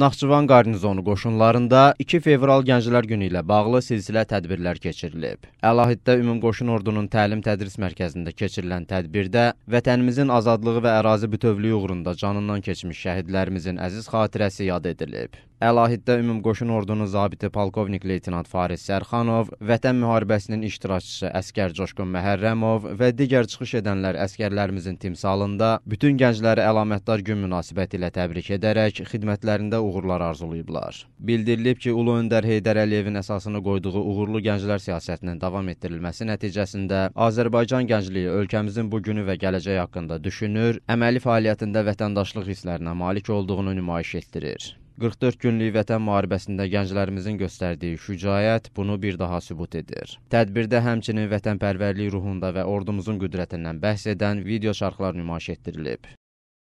Naxçıvan qarnizonu qoşunlarında 2 fevral Gənclər Günü ilə bağlı silsilə tədbirlər keçirilib. Əlahiddə Ümumqoşun Ordunun Təlim Tədris Mərkəzində keçirilən tədbirdə vətənimizin azadlığı və ərazi bütövlüyü uğrunda canından keçmiş şəhidlərimizin əziz xatirəsi yad edilib. Əlahiddə Ümumqoşun Ordunun zabiti polkovnik leytenant Faris Sərxanov, Vətən müharibəsinin iştirakçısı əskər Coşqun Məhərrəmov və digər çıxış edənlər əskərlərimizin timsalında bütün gəncləri əlamətdar gün münasibəti ilə təbrik edərək xidmətlərində uğurlar arzulayıblar. Bildirilib ki, Ulu Öndər Heydər Əliyevin əsasını qoyduğu uğurlu gənclər siyasətinin davam etdirilməsi nəticəsində Azərbaycan gəncliyi ölkəmizin bu günü və gələcəyi haqqında düşünür, əməli fəaliyyətində vətəndaşlıq hisslərinə malik olduğunu nümayiş etdirir. 44 günlük vətən müharibəsində gənclərimizin göstərdiyi şücaət bunu bir daha sübut edir. Tədbirdə həmçinin vətənpərvərlik ruhunda və ordumuzun qüdrətindən bəhs edən video şərxlər nümayiş etdirilib.